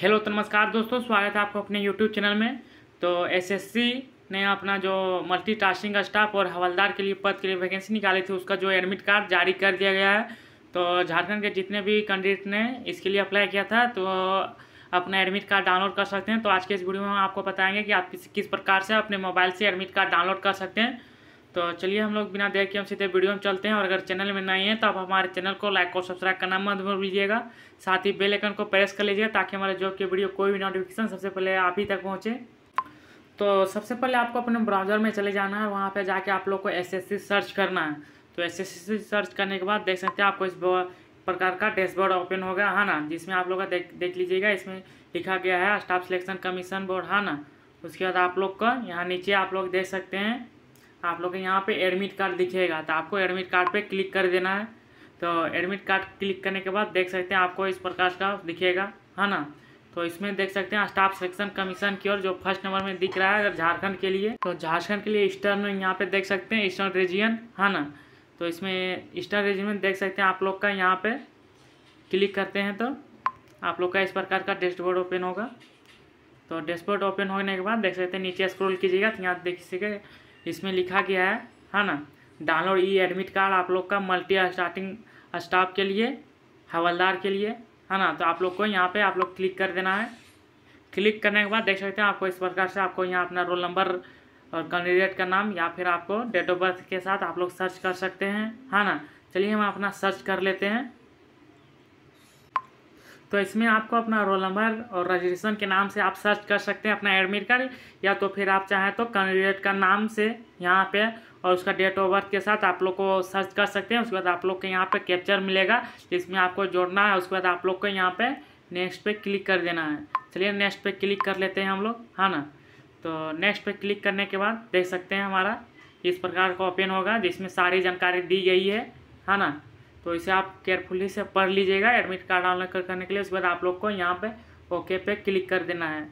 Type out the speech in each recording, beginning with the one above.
hello तो नमस्कार दोस्तों स्वागत है आपको अपने यूट्यूब चैनल में तो एसएससी ने अपना जो मल्टीटास्किंग स्टाफ और हवलदार के लिए पद के लिए वैकेंसी निकाली थी उसका जो एडमिट कार्ड जारी कर दिया गया है तो झारखंड के जितने भी कैंडिडेट ने इसके लिए अप्लाई किया था तो अपना एडमिट कार्ड डाउनलोड कर सकते हैं तो आज के इस वीडियो में हम आपको बताएंगे कि आप किस किस प्रकार से अपने मोबाइल से एडमिट कार्ड डाउनलोड कर सकते हैं तो चलिए हम लोग बिना देर के हम सीधे वीडियो में चलते हैं और अगर चैनल में नहीं है तो आप हमारे चैनल को लाइक और सब्सक्राइब करना मत भूल लीजिएगा साथ ही बेल आइकन को प्रेस कर लीजिएगा ताकि हमारे जॉब की वीडियो कोई भी नोटिफिकेशन सबसे पहले आप ही तक पहुँचे तो सबसे पहले आपको अपने ब्राउज़र में चले जाना है वहाँ पर जाके आप लोग को एस सर्च करना है तो एस सर्च करने के बाद देख सकते हैं आपको इस प्रकार का डैशबोर्ड ओपन होगा है ना जिसमें आप लोग का देख देख लीजिएगा इसमें लिखा गया है स्टाफ सिलेक्शन कमीशन बोर्ड है ना उसके बाद आप लोग का यहाँ नीचे आप लोग देख सकते हैं आप लोग यहाँ पे एडमिट कार्ड दिखेगा तो आपको एडमिट कार्ड पे क्लिक कर देना है तो एडमिट कार्ड क्लिक करने के बाद देख सकते हैं आपको इस प्रकार का दिखेगा है ना तो इसमें देख सकते हैं स्टाफ सेक्शन कमीशन की ओर जो फर्स्ट नंबर में दिख रहा है अगर झारखंड के लिए तो झारखंड के लिए ईस्टर्न यहाँ पे देख सकते हैं ईस्टर्न रीजियन है ना तो इसमें ईस्टर्न रीजियन में देख सकते हैं आप लोग का यहाँ पे क्लिक करते हैं तो आप लोग का इस प्रकार का डैशबोर्ड ओपन होगा तो डैशबोर्ड ओपन होने के बाद देख सकते हैं नीचे स्क्रोल कीजिएगा तो यहाँ देख सके इसमें लिखा गया है है ना डाउनलोड ई एडमिट कार्ड आप लोग का मल्टी स्टार्टिंग स्टाफ के लिए हवलदार के लिए है ना तो आप लोग को यहाँ पे आप लोग क्लिक कर देना है क्लिक करने के बाद देख सकते हैं आपको इस प्रकार से आपको यहाँ अपना रोल नंबर और कैंडिडेट का नाम या फिर आपको डेट ऑफ बर्थ के साथ आप लोग सर्च कर सकते हैं है ना चलिए हम अपना सर्च कर लेते हैं तो इसमें आपको अपना रोल नंबर और रजिस्ट्रेशन के नाम से आप सर्च कर सकते हैं अपना एडमिट कार्ड या तो फिर आप चाहें तो कैंडिडेट का नाम से यहाँ पे और उसका डेट ऑफ बर्थ के साथ आप लोग को सर्च कर सकते हैं उसके बाद आप लोग के यहाँ पे कैप्चर मिलेगा जिसमें आपको जोड़ना है उसके बाद आप लोग को यहाँ पर नेक्स्ट पे क्लिक कर देना है चलिए नेक्स्ट पर क्लिक कर लेते हैं हम लोग है हाँ ना तो नेक्स्ट पर क्लिक करने के बाद देख सकते हैं हमारा इस प्रकार का ओपन होगा जिसमें सारी जानकारी दी गई है है हाँ ना तो इसे आप केयरफुली से पढ़ लीजिएगा एडमिट कार्ड डाउनलोड कर करने के लिए उसके बाद आप लोग को यहाँ पे ओके पे क्लिक कर देना है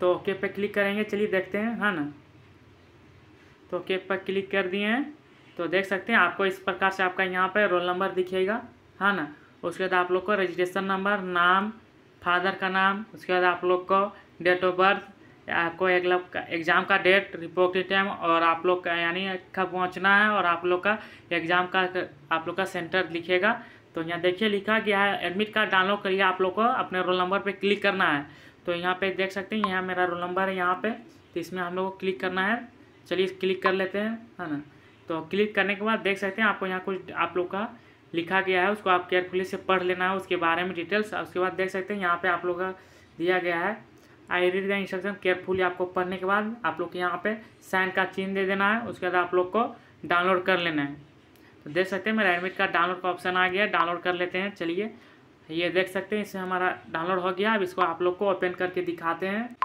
तो ओके पे क्लिक करेंगे चलिए देखते हैं है ना तो ओके पर क्लिक कर दिए हैं तो देख सकते हैं आपको इस प्रकार से आपका यहाँ पर रोल नंबर दिखेगा है ना उसके बाद आप लोग को रजिस्ट्रेशन नंबर नाम फादर का नाम उसके बाद आप लोग को डेट ऑफ बर्थ आपको एक लोग एग्ज़ाम का डेट रिपोर्ट टाइम और आप लोग का यानी कब पहुंचना है और आप लोग का एग्ज़ाम का आप लोग का सेंटर लिखेगा तो यहाँ देखिए लिखा गया है एडमिट कार्ड डाउनलोड करिए आप लोग को अपने रोल नंबर पे क्लिक करना है तो यहाँ पे देख सकते हैं यहाँ मेरा रोल नंबर है यहाँ पर तो इसमें हम लोग को क्लिक करना है चलिए क्लिक कर लेते हैं है ना तो क्लिक करने के बाद देख सकते हैं आपको यहाँ कुछ आप लोग का लिखा गया है उसको आप केयरफुली से पढ़ लेना है उसके बारे में डिटेल्स उसके बाद देख सकते हैं यहाँ पर आप लोग का दिया गया है I read the instruction carefully आपको पढ़ने के बाद आप लोग यहाँ पे साइन का चिन्ह दे देना है उसके बाद आप लोग को डाउनलोड कर लेना है तो देख सकते हैं मेरा एडमिट कार्ड डाउनलोड का ऑप्शन आ गया डाउनलोड कर लेते हैं चलिए ये देख सकते हैं इससे हमारा डाउनलोड हो गया अब इसको आप लोग को ओपन करके दिखाते हैं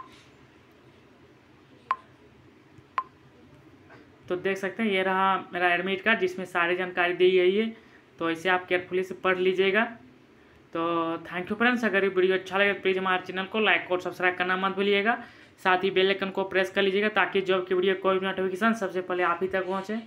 तो देख सकते हैं ये रहा मेरा एडमिट कार्ड जिसमें सारी जानकारी दी गई है तो इसे आप केयरफुली से पढ़ लीजिएगा तो थैंक यू फ्रेंड्स अगर ये वीडियो अच्छा लगे तो प्लीज़ हमारे चैनल को लाइक और सब्सक्राइब करना मत भूलिएगा साथ ही बेल आइकन को प्रेस कर लीजिएगा ताकि जॉब की वीडियो कोई भी नोटिफिकेशन सबसे पहले आप ही तक पहुँचे